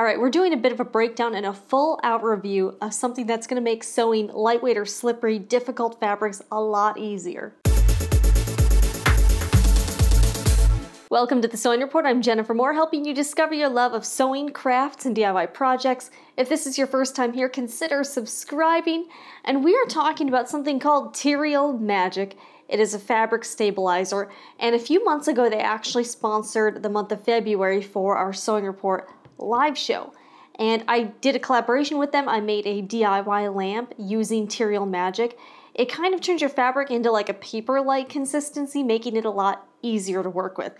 All right, we're doing a bit of a breakdown and a full out review of something that's gonna make sewing lightweight or slippery, difficult fabrics a lot easier. Welcome to the Sewing Report. I'm Jennifer Moore, helping you discover your love of sewing, crafts, and DIY projects. If this is your first time here, consider subscribing. And we are talking about something called Terial Magic. It is a fabric stabilizer. And a few months ago, they actually sponsored the month of February for our Sewing Report live show. And I did a collaboration with them. I made a DIY lamp using Tiriel Magic. It kind of turns your fabric into like a paper-like consistency, making it a lot easier to work with.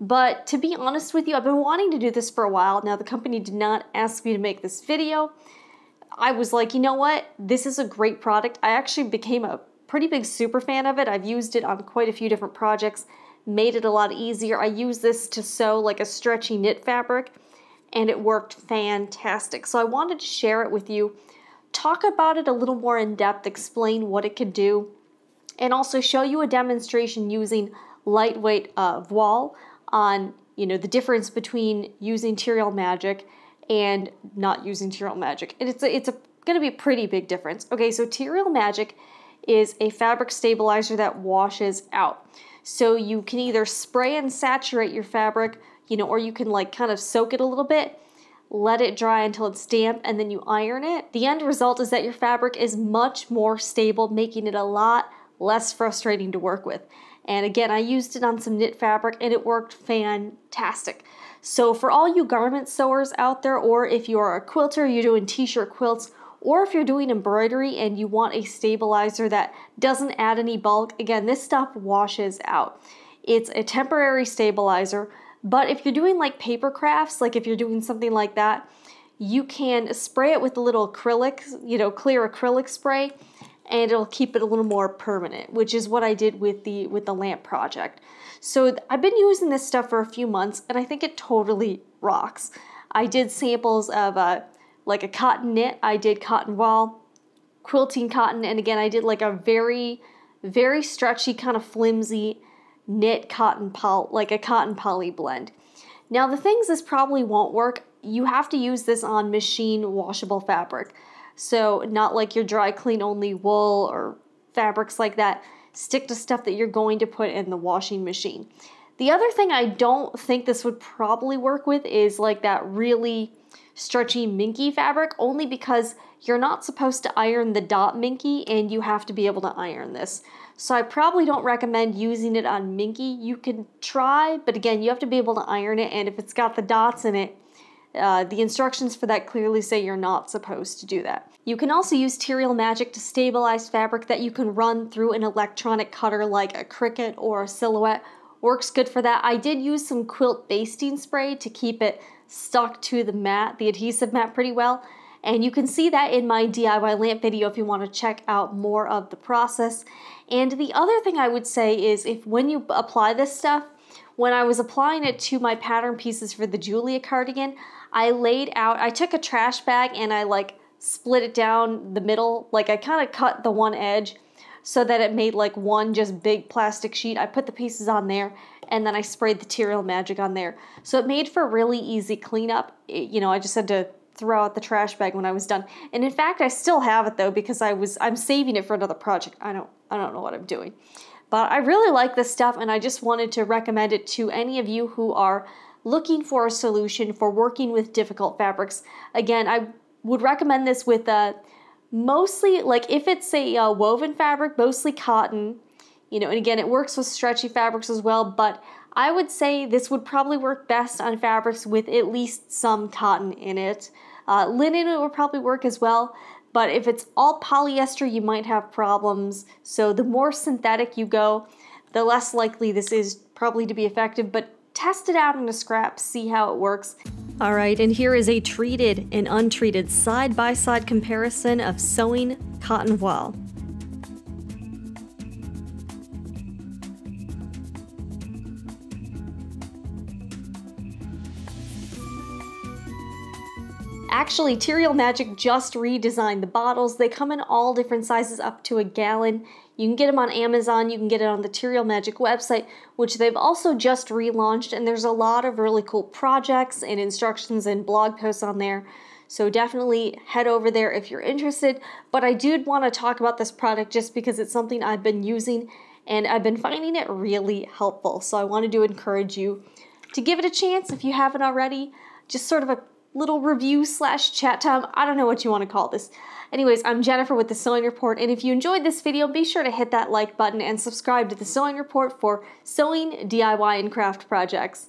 But to be honest with you, I've been wanting to do this for a while. Now, the company did not ask me to make this video. I was like, you know what? This is a great product. I actually became a pretty big super fan of it. I've used it on quite a few different projects, made it a lot easier. I use this to sew like a stretchy knit fabric and it worked fantastic. So I wanted to share it with you, talk about it a little more in depth, explain what it could do, and also show you a demonstration using lightweight uh, voile on you know the difference between using Tyrael magic and not using Tyrael magic. And it's a, it's going to be a pretty big difference. Okay, so Tyrael magic is a fabric stabilizer that washes out. So you can either spray and saturate your fabric, you know, or you can like kind of soak it a little bit, let it dry until it's damp, and then you iron it. The end result is that your fabric is much more stable, making it a lot less frustrating to work with. And again, I used it on some knit fabric and it worked fantastic. So for all you garment sewers out there, or if you're a quilter, you're doing t-shirt quilts, or if you're doing embroidery and you want a stabilizer that doesn't add any bulk, again, this stuff washes out. It's a temporary stabilizer, but if you're doing like paper crafts, like if you're doing something like that, you can spray it with a little acrylic, you know, clear acrylic spray, and it'll keep it a little more permanent, which is what I did with the with the lamp project. So I've been using this stuff for a few months, and I think it totally rocks. I did samples of uh, like a cotton knit, I did cotton wool, quilting cotton, and again, I did like a very, very stretchy, kind of flimsy knit cotton poly, like a cotton poly blend. Now, the things this probably won't work, you have to use this on machine washable fabric. So, not like your dry clean only wool or fabrics like that. Stick to stuff that you're going to put in the washing machine. The other thing I don't think this would probably work with is like that really stretchy minky fabric only because you're not supposed to iron the dot minky and you have to be able to iron this. So I probably don't recommend using it on minky. You can try, but again, you have to be able to iron it and if it's got the dots in it, uh, the instructions for that clearly say you're not supposed to do that. You can also use Terial Magic to stabilize fabric that you can run through an electronic cutter like a Cricut or a Silhouette works good for that. I did use some quilt basting spray to keep it stuck to the mat, the adhesive mat pretty well. And you can see that in my DIY lamp video if you want to check out more of the process. And the other thing I would say is if when you apply this stuff, when I was applying it to my pattern pieces for the Julia cardigan, I laid out, I took a trash bag and I like split it down the middle, like I kind of cut the one edge so that it made like one just big plastic sheet. I put the pieces on there and then I sprayed the Terial Magic on there. So it made for really easy cleanup. It, you know, I just had to throw out the trash bag when I was done. And in fact, I still have it though because I was I'm saving it for another project. I don't I don't know what I'm doing. But I really like this stuff and I just wanted to recommend it to any of you who are looking for a solution for working with difficult fabrics. Again, I would recommend this with a uh, mostly like if it's a uh, woven fabric, mostly cotton, you know, and again, it works with stretchy fabrics as well, but I would say this would probably work best on fabrics with at least some cotton in it. Uh, linen would probably work as well, but if it's all polyester, you might have problems. So the more synthetic you go, the less likely this is probably to be effective, but test it out in a scrap, see how it works. All right, and here is a treated and untreated side-by-side comparison of sewing cotton voile. Actually, Terial Magic just redesigned the bottles. They come in all different sizes up to a gallon. You can get them on Amazon, you can get it on the Terial Magic website, which they've also just relaunched, and there's a lot of really cool projects and instructions and blog posts on there. So definitely head over there if you're interested. But I do want to talk about this product just because it's something I've been using and I've been finding it really helpful. So I wanted to encourage you to give it a chance if you haven't already. Just sort of a little review slash chat time. I don't know what you want to call this. Anyways, I'm Jennifer with The Sewing Report, and if you enjoyed this video, be sure to hit that like button and subscribe to The Sewing Report for sewing, DIY, and craft projects.